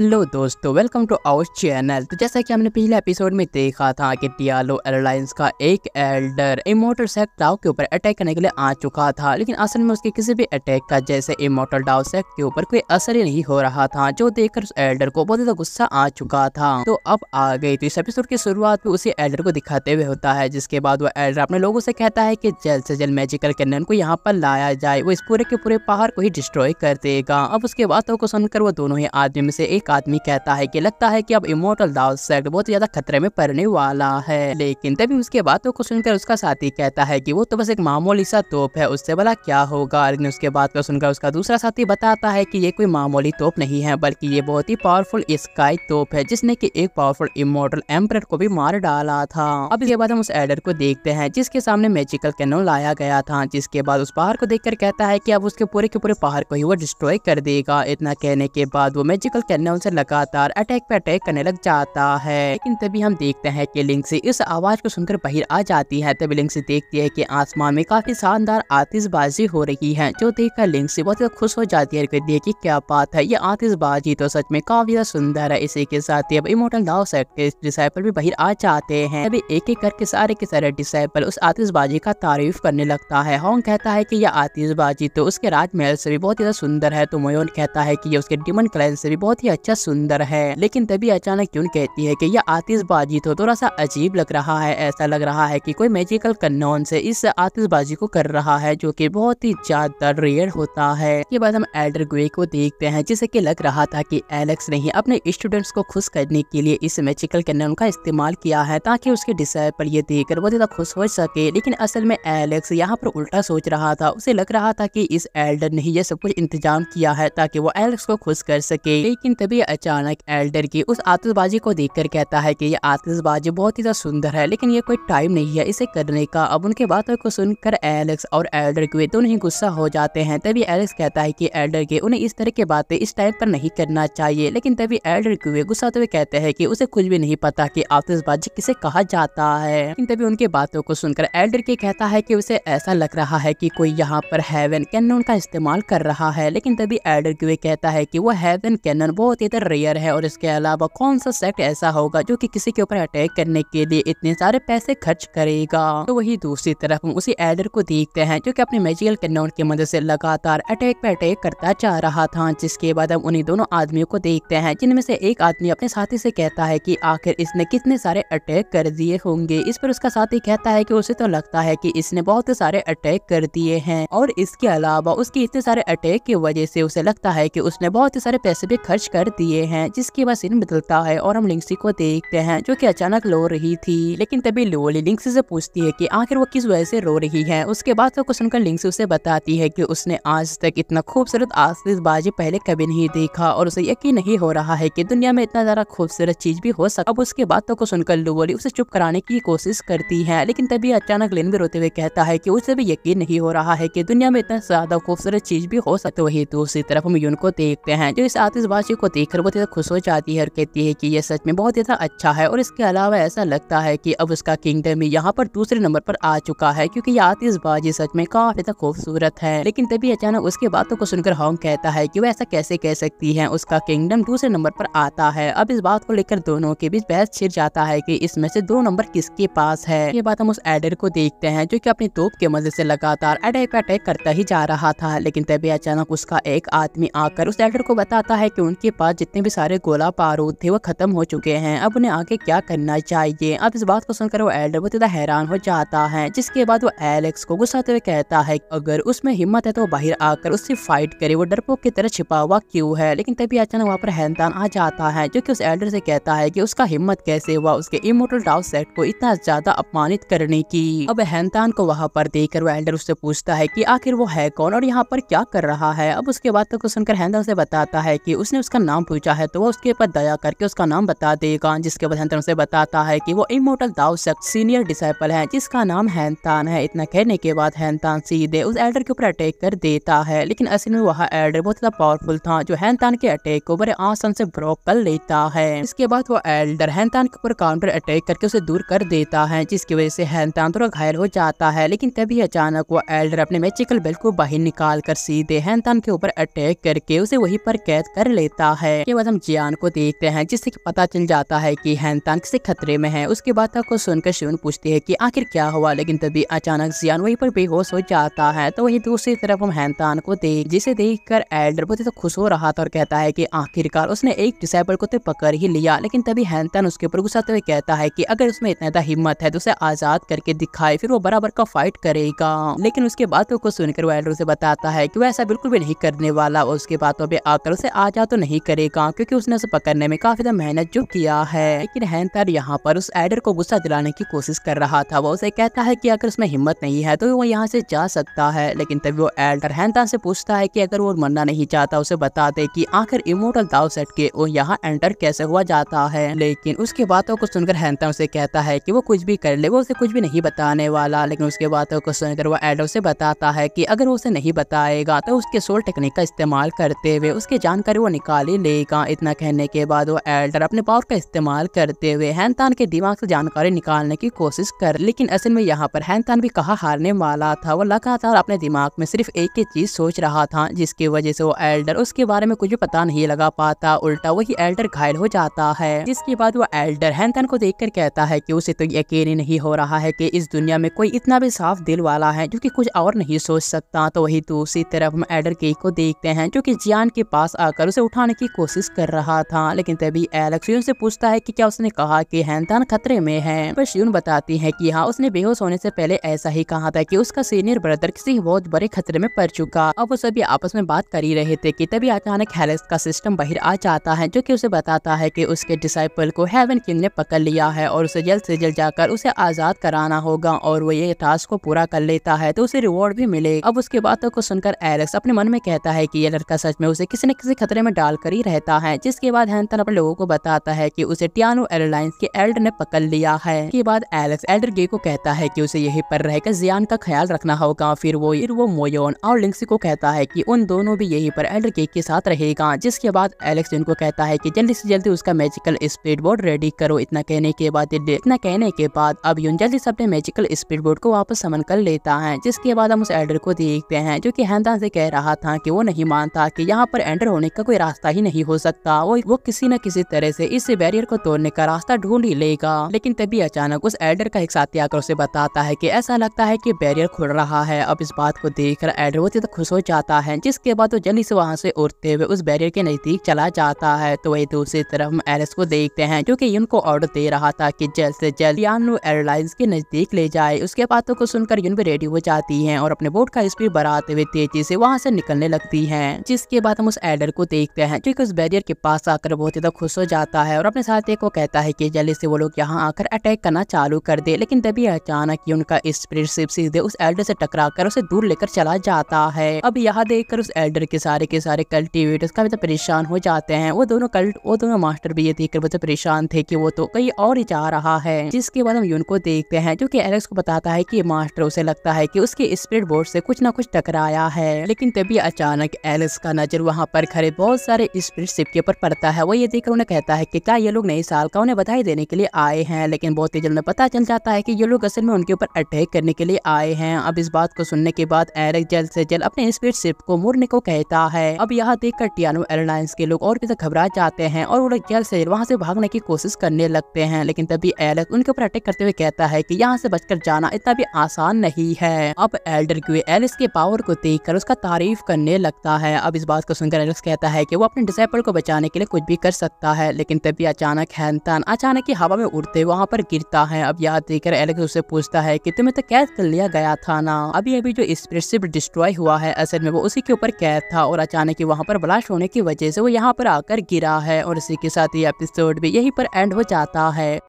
hello दोस्तों welcome to our channel तो जैसा कि हमने पिछले एपिसोड में देखा था कि टियालो एयरलाइंस का एक एल्डर इमोटल सेक्ट डाव के ऊपर अटैक करने के लिए आ चुका था लेकिन असल में उसके किसी भी अटैक का जैसे इमोटल डाव सेक्ट के ऊपर कोई असर ही नहीं हो रहा था जो देखकर उस एल्डर को बहुत ज्यादा गुस्सा आ चुका था तो अब आ गई तो इस एपिसोड की शुरुआत में उसी एल्डर को दिखाते हुए होता है जिसके बाद वो एल्डर अपने लोगों से कहता है की जल्द से जल्द मैजिकल कैनन को यहाँ पर लाया जाए वो इस पूरे के पूरे पहाड़ को ही डिस्ट्रॉय कर देगा अब उसके बाद को सुनकर वो दोनों ही आदमी में से एक आदमी कहता है कि लगता है कि अब इमोटल दाव सेट बहुत ज्यादा खतरे में पड़ने वाला है लेकिन तभी उसके बातों को सुनकर उसका साथी कहता है की वो तो बस एक मामूली सा तोप है उससे भला क्या होगा लेकिन उसके बात को सुनकर उसका दूसरा साथी बताता है की ये कोई मामूली तोप नहीं है बल्कि ये बहुत ही पावरफुल स्काई तोप है जिसने की एक पावरफुल इमोटल एम्पर को भी मार डाला था अब इसके बाद हम उस एडर को देखते हैं जिसके सामने मैजिकल कैनल लाया गया था जिसके बाद उस पहाड़ को देख कहता है की अब उसके पूरे के पूरे पहाड़ को ही वो डिस्ट्रॉय कर देगा इतना कहने के बाद वो मैजिकल कैनल से लगातार अटैक पे अटैक करने लग जाता है लेकिन तभी हम देखते हैं कि से इस आवाज को सुनकर बाहर आ जाती है तभी से देखती है कि आसमान में काफी शानदार आतिशबाजी हो रही है जो देखकर से बहुत खुश हो जाती है कहती है की क्या बात है ये आतिशबाजी तो सच में काफी ज्यादा सुंदर है इसी के साथ ही अब इमोटल नाव सकते डिसाइपल भी बाहर आ जाते हैं तभी एक एक करके सारे के सारे डिसाइपल उस आतिशबाजी का तारीफ करने लगता है हॉन्ग कहता है की यह आतिशबाजी तो उसके राजमहल से भी बहुत ज्यादा सुंदर है तो मयोन कहता है की ये उसके डिमन क्लैन से भी बहुत ही अच्छा सुंदर है लेकिन तभी अचानक क्यून कहती है कि यह आतिशबाजी तो थोड़ा सा अजीब लग रहा है ऐसा लग रहा है कि कोई मैजिकल कन्नौन से इस आतिशबाजी को कर रहा है जो कि बहुत ही ज्यादा रेयर होता है ये बात हम एल्डर ग्वे को देखते हैं जिसे की लग रहा था की एलेक्स ने ही अपने स्टूडेंट्स को खुश करने के लिए इस मैजिकल कन्नौन का इस्तेमाल किया है ताकि उसके डिसाइपल ये कर बहुत ज्यादा खुश हो सके लेकिन असल में एलेक्स यहाँ पर उल्टा सोच रहा था उसे लग रहा था की इस एल्डर ने ही यह सब कुछ इंतजाम किया है ताकि वो एलेक्स को खुश कर सके लेकिन तभी तभी अचानक एल्डर की उस आतिशबाजी को देखकर कहता है कि यह आतिशबाजी बहुत ही ज़्यादा सुंदर है लेकिन ये कोई टाइम नहीं है इसे करने का अब उनके बातों को सुनकर एलेक्स और एल्डर के दोनों ही गुस्सा हो जाते हैं तभी एलेक्स कहता है कि एल्डर के उन्हें इस तरह की बातें इस टाइम पर नहीं करना चाहिए लेकिन तभी एल्डर के गुस्सा हुए कहते हैं कि उसे कुछ भी नहीं पता की आतिशबाजी किसे कहा जाता है लेकिन तभी उनके बातों को सुनकर एल्डर के कहता है की उसे ऐसा लग रहा है की कोई यहाँ पर हैवन कैनन का इस्तेमाल कर रहा है लेकिन तभी एल्डर के कहता है कि वो हैवन कैनन बहुत बहुत ही रेयर है और इसके अलावा कौन सा सेक्ट ऐसा होगा जो कि किसी के ऊपर अटैक करने के लिए इतने सारे पैसे खर्च करेगा तो वही दूसरी तरफ हम उसी एडर को देखते हैं जो कि अपने मेजिकल कैनोन की मदद से लगातार अटैक पे अटैक करता जा रहा था जिसके बाद हम उन्हीं दोनों आदमियों को देखते हैं जिनमें से एक आदमी अपने साथी से कहता है की आखिर इसने कितने सारे अटैक कर दिए होंगे इस पर उसका साथी कहता है की उसे तो लगता है की इसने बहुत सारे अटैक कर दिए है और इसके अलावा उसके इतने सारे अटैक की वजह से उसे लगता है की उसने बहुत सारे पैसे भी खर्च कर दिए हैं जिसके बाद सीन बदलता है और हम लिंक्सी को देखते हैं जो कि अचानक रो रही थी लेकिन तभी लोली लिंक्सी से पूछती है कि आखिर वो किस वजह से रो रही है उसके बाद वो तो कुछ उनका लिंक्सी उसे बताती है कि उसने आज तक इतना खूबसूरत आसबाजी पहले कभी नहीं देखा और उसे यकीन नहीं हो रहा है की दुनिया में इतना ज्यादा खूबसूरत चीज भी हो सकता अब उसके बाद तो कुछ उनका लोली उसे चुप कराने की कोशिश करती है लेकिन तभी अचानक लिन रोते हुए कहता है की उसे भी यकीन नहीं हो रहा है की दुनिया में इतना ज्यादा खूबसूरत चीज भी हो सकती तो वही दूसरी तरफ हम यून को देखते हैं जो इस आतिशबाजी को देखकर बहुत ज़्यादा खुश हो जाती है और कहती है कि यह सच में बहुत ज़्यादा अच्छा है और इसके अलावा ऐसा लगता है कि अब उसका किंगडम ही यहाँ पर दूसरे नंबर पर आ चुका है क्योंकि यह आतिशबाजी सच में काफी ज्यादा खूबसूरत है लेकिन तभी अचानक उसके बातों को सुनकर हॉन्ग कहता है की वो ऐसा कैसे कह सकती है उसका किंगडम दूसरे नंबर पर आता है अब इस बात को लेकर दोनों के बीच बहस छिड़ जाता है की इसमें से दो नंबर किसके पास है ये बात हम उस एडर को देखते हैं जो की अपनी तोप के मजे से लगातार अटैक अटैक करता ही जा रहा था लेकिन तभी अचानक उसका एक आदमी आकर उस एडर को बताता है कि उनके पास बाद जितने भी सारे गोला पारूद थे वो खत्म हो चुके हैं अब उन्हें आगे क्या करना चाहिए अब इस बात को सुनकर वो एल्डर बहुत ज्यादा हैरान हो जाता है जिसके बाद वो एलेक्स को गुस्साते हुए कहता है अगर उसमें हिम्मत है तो बाहर आकर उससे फाइट करे वो डरपोक की तरह छिपा हुआ क्यूँ है लेकिन तभी अचानक वहाँ पर हैंतान आ जाता है जो की उस एल्डर से कहता है की उसका हिम्मत कैसे हुआ उसके इमोटल डाउ सेट को इतना ज्यादा अपमानित करने की अब हैंतान को वहाँ पर देखकर वो एल्डर उससे पूछता है की आखिर वो है कौन और यहाँ पर क्या कर रहा है अब उसके बाद तक सुनकर हैंतान से बताता है की उसने उसका नाम नाम पूछा है तो वो उसके ऊपर दया करके उसका नाम बता देगा जिसके बाद हैंतन उसे बताता है कि वो इमोटल दाव शख्स सीनियर डिसाइपल है जिसका नाम हैंतान है इतना कहने के बाद हैंतान सीधे उस एल्डर के ऊपर अटैक कर देता है लेकिन असल में वह एल्डर बहुत ज्यादा पावरफुल था जो हैंतान के अटैक को बड़े आसान से ब्रोक कर लेता है इसके बाद वो एल्डर हैंतान के ऊपर काउंटर अटैक करके उसे दूर कर देता है जिसकी वजह से हैंतान थोड़ा घायल हो जाता है लेकिन तभी अचानक वो एल्डर अपने मैचिकल बिल को बाहर निकाल कर सीधे हैंतान के ऊपर अटैक करके उसे वही पर कैद कर लेता है है के बाद हम जियान को देखते हैं जिससे कि पता चल जाता है कि हैंतान किसी खतरे में है उसके बाद तक को सुनकर शिवन पूछती है कि आखिर क्या हुआ लेकिन तभी अचानक जियान वहीं पर बेहोश हो जाता है तो वही दूसरी तरफ हम हैंतान को देख जिसे देख कर एल्डर बहुत तो खुश हो रहा था और कहता है की आखिरकार उसने एक डिसाइबल को तो पकड़ ही लिया लेकिन तभी हैंतान उसके ऊपर गुस्साते हुए कहता है की अगर उसमें इतना ज्यादा हिम्मत है तो उसे आजाद करके दिखाए फिर वो बराबर का फाइट करेगा लेकिन उसके बाद को सुनकर वो एल्डर उसे बताता है की वो ऐसा बिल्कुल भी नहीं करने वाला और उसके पे आकर उसे आजाद तो नहीं करेगा क्योंकि उसने उसे पकड़ने में काफी ज्यादा मेहनत जो किया है लेकिन हैंतर यहाँ पर उस एडर को गुस्सा दिलाने की कोशिश कर रहा था वो उसे कहता है की अगर उसमें हिम्मत नहीं है तो वो यहाँ से जा सकता है लेकिन तभी वो एडर हैंता से पूछता है की अगर वो मरना नहीं चाहता उसे बता दे की आखिर इमोटल दाव सेट के वो यहाँ एंटर कैसे हुआ जाता है लेकिन उसकी बातों को सुनकर हैंता उसे कहता है की वो कुछ भी कर ले वो उसे कुछ भी नहीं बताने वाला लेकिन उसके बातों को सुनकर वो एडर उसे बताता है की अगर वो उसे नहीं बताएगा तो उसके सोल टेक्निक का इस्तेमाल करते हुए उसकी जानकारी वो निकाली लेगा इतना कहने के बाद वो एल्डर अपने पावर का इस्तेमाल करते हुए हैंतान के दिमाग से जानकारी निकालने की कोशिश कर लेकिन असल में यहाँ पर हैंतान भी कहा हारने वाला था वो लगातार अपने दिमाग में सिर्फ एक ही चीज सोच रहा था जिसकी वजह से वो एल्डर उसके बारे में कुछ पता नहीं लगा पाता उल्टा वही एल्डर घायल हो जाता है जिसके बाद वो एल्डर हैंतान को देख कहता है की उसे तो यकीन ही नहीं हो रहा है की इस दुनिया में कोई इतना भी साफ दिल वाला है जो की कुछ और नहीं सोच सकता तो वही दूसरी तरफ हम एल्डर केक को देखते हैं जो की जियान के पास आकर उसे उठाने की कोशिश कर रहा था लेकिन तभी एलेक्स यून से पूछता है कि क्या उसने कहा कि हैंतान खतरे में है पर शिवन बताती है कि हाँ उसने बेहोश होने से पहले ऐसा ही कहा था कि उसका सीनियर ब्रदर किसी बहुत बड़े खतरे में पड़ चुका अब वो सभी आपस में बात कर ही रहे थे कि तभी अचानक हेलेक्स का सिस्टम बाहर आ जाता है जो की उसे बताता है की उसके डिसाइपल को हेवन किंग ने पकड़ लिया है और उसे जल्द ऐसी जल्द जाकर उसे आजाद कराना होगा और वो ये टास्क को पूरा कर लेता है तो उसे रिवॉर्ड भी मिले अब उसकी बातों को सुनकर एलेक्स अपने मन में कहता है की ये लड़का सच में उसे किसी न किसी खतरे में डालकर ही रहता है जिसके बाद हैंथन अपने लोगों को बताता है कि उसे टियानो एयरलाइंस के एल्ड ने पकड़ लिया है के बाद एलेक्स एल्डर गे को कहता है कि उसे यही पर रहकर जियान का ख्याल रखना होगा फिर वो फिर वो मोयोन और लिंक्सी को कहता है कि उन दोनों भी यही पर एल्डर गे के साथ रहेगा जिसके बाद एलेक्स उनको कहता है की जल्दी ऐसी जल्दी उसका मेजिकल स्पीड बोर्ड रेडी करो इतना कहने के बाद इतना कहने के बाद अब यून जल्दी से अपने मेजिकल स्पीड बोर्ड को वापस समन कर लेता है जिसके बाद हम उस एल्डर को देखते हैं जो की हैंदान से कह रहा था की वो नहीं मानता की यहाँ पर एंटर होने का कोई रास्ता ही नहीं नहीं हो सकता वो वो किसी न किसी तरह से इस बैरियर को तोड़ने का रास्ता ढूंढ ही लेगा लेकिन तभी अचानक उस एल्डर का एक साथी आकर उसे बताता है कि ऐसा लगता है कि बैरियर खुल रहा है अब इस बात को देखकर एल्डर बहुत ज्यादा खुश हो जाता है जिसके बाद वो जल्दी से वहाँ से उड़ते हुए उस बैरियर के नजदीक चला जाता है तो वही दूसरी तरफ हम एरिस को देखते हैं जो की उनको ऑर्डर दे रहा था की जल्द ऐसी जल्द यानू एयरलाइंस के नजदीक ले जाए उसके बातों को सुनकर यून भी रेडी हो जाती है और अपने बोट का स्पीड बढ़ाते हुए तेजी ऐसी वहाँ ऐसी निकलने लगती है जिसके बाद हम उस एडर को देखते हैं जो उस बैरियर के पास आकर बहुत ज़्यादा खुश हो जाता है और अपने साथी को कहता है कि जल्दी से वो लोग यहाँ आकर अटैक करना चालू कर दे लेकिन तभी अचानक ही उनका स्प्रिट सीधे उस एल्डर से टकरा कर उसे दूर लेकर चला जाता है अब यहाँ देख उस एल्डर के सारे के सारे कल्टिवेटर्स काफी परेशान हो जाते हैं वो दोनों कल्ट वो दोनों मास्टर भी ये देखकर बहुत परेशान थे की वो तो कहीं और ही जा रहा है जिसके बाद हम यून को देखते हैं जो की एलेक्स को बताता है की मास्टर उसे लगता है की उसके स्प्रिट बोर्ड से कुछ ना कुछ टकराया है लेकिन तभी अचानक एलेक्स का नजर वहाँ पर खड़े बहुत सारे शिप के ऊपर पड़ता है वो ये देखकर उन्हें कहता है कि क्या ये लोग नए साल का उन्हें बधाई देने के लिए आए हैं लेकिन बहुत ही जल्द में पता चल जाता है कि ये लोग असल में उनके ऊपर अटैक करने के लिए आए हैं अब इस बात को सुनने के बाद एरिक जल्द से जल्द अपने शिप को मुड़ने को कहता है अब यहाँ देखकर टियानो एयरलाइंस के लोग और भी घबरा जाते हैं और वो लोग जल्द से जल्द वहाँ से भागने की कोशिश करने लगते हैं लेकिन तभी एलेक्स उनके ऊपर अटैक करते हुए कहता है की यहाँ से बचकर जाना इतना भी आसान नहीं है अब एल्डर क्यू एलिस के पावर को देख उसका तारीफ करने लगता है अब इस बात को सुनकर एलेक्स कहता है की वो अपने सैपल को बचाने के लिए कुछ भी कर सकता है लेकिन तभी अचानक हैंतान अचानक ही हवा में उड़ते वहाँ पर गिरता है अब यहाँ देखकर एलेक्स उसे पूछता है कि तुम्हें तो कैद कर लिया गया था ना अभी अभी जो स्पेसशिप डिस्ट्रॉय हुआ है असल में वो उसी के ऊपर कैद था और अचानक ही वहाँ पर ब्लास्ट होने की वजह से वो यहाँ पर आकर गिरा है और इसी के साथ ये एपिसोड भी यही पर एंड हो जाता है